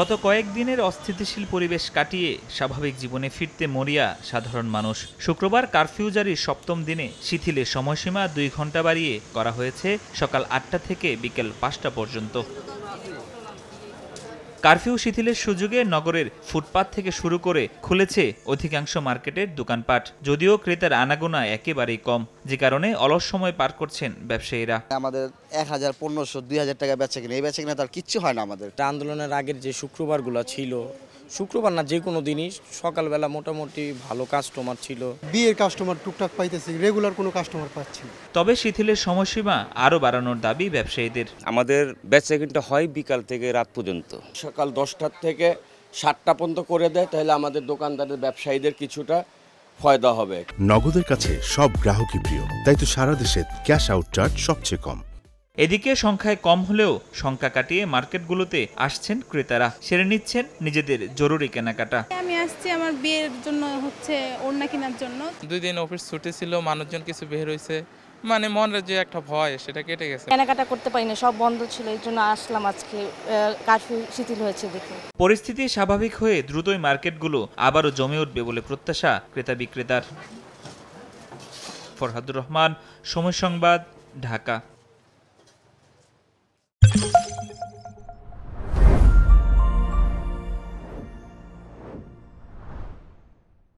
গত কয়েকদিনের অস্থিতিশীল পরিবেশ কাটিয়ে স্বাভাবিক জীবনে ফিরতে মরিয়া সাধারণ মানুষ শুক্রবার কারফিউ জারির সপ্তম দিনে শিথিলে সময়সীমা দুই ঘন্টা বাড়িয়ে করা হয়েছে সকাল আটটা থেকে বিকেল পাঁচটা পর্যন্ত কারফিউ শিথিলের সুযোগে নগরের ফুটপাথ থেকে শুরু করে খুলেছে অধিকাংশ মার্কেটের দোকানপাট যদিও ক্রেতার আনাগোনা একেবারেই কম যে কারণে অলস সময় পার করছেন ব্যবসায়ীরা আমাদের এক হাজার পনেরোশো দুই হাজার টাকা বেচা কিনে এই বেচা কিনা তার কিচ্ছু হয় না আমাদের আন্দোলনের আগের যে শুক্রবারগুলো ছিল শুক্রবার না যে কোনো দিনই সকালবেলা মোটামুটি ভালো কাস্টমার ছিল বিয়ের কাস্টমার টুকটাক পাইতেছি রেগুলার কোনো কাস্টমার পাচ্ছি তবে শিথিলের সময়সীমা আরও বাড়ানোর দাবি ব্যবসায়ীদের আমাদের বেচা কিন্তু হয় বিকাল থেকে রাত পর্যন্ত সকাল দশটার থেকে সাতটা পর্যন্ত করে দেয় তাহলে আমাদের দোকানদারের ব্যবসায়ীদের কিছুটা ফয়দা হবে নগদের কাছে সব গ্রাহকই প্রিয় তাই তো সারা দেশে ক্যাশ আউট চার্জ সবচেয়ে কম এদিকে সংখ্যায় কম হলেও সংখ্যা কাটিয়ে মার্কেটগুলোতে আসছেন ক্রেতারা সেরে নিচ্ছেন নিজেদের জরুরি কেনাকাটা আমি আসছি আমার বিয়ের জন্য হচ্ছে ওড়না কেনার জন্য দুই দিন অফিস ছুটি ছিল মানুষজন কিছু বের হয়েছে মানে মনের যে একটা ভয় সেটা কেটে গেছে কেনাকাটা করতে পারি না সব বন্ধ ছিল এই জন্য আসলাম আজকে কারফিউ শিথিল হয়েছে দেখে পরিস্থিতি স্বাভাবিক হয়ে দ্রুতই মার্কেটগুলো আবারও জমে উঠবে বলে প্রত্যাশা ক্রেতা বিক্রেতার ফরহাদুর রহমান সময় সংবাদ ঢাকা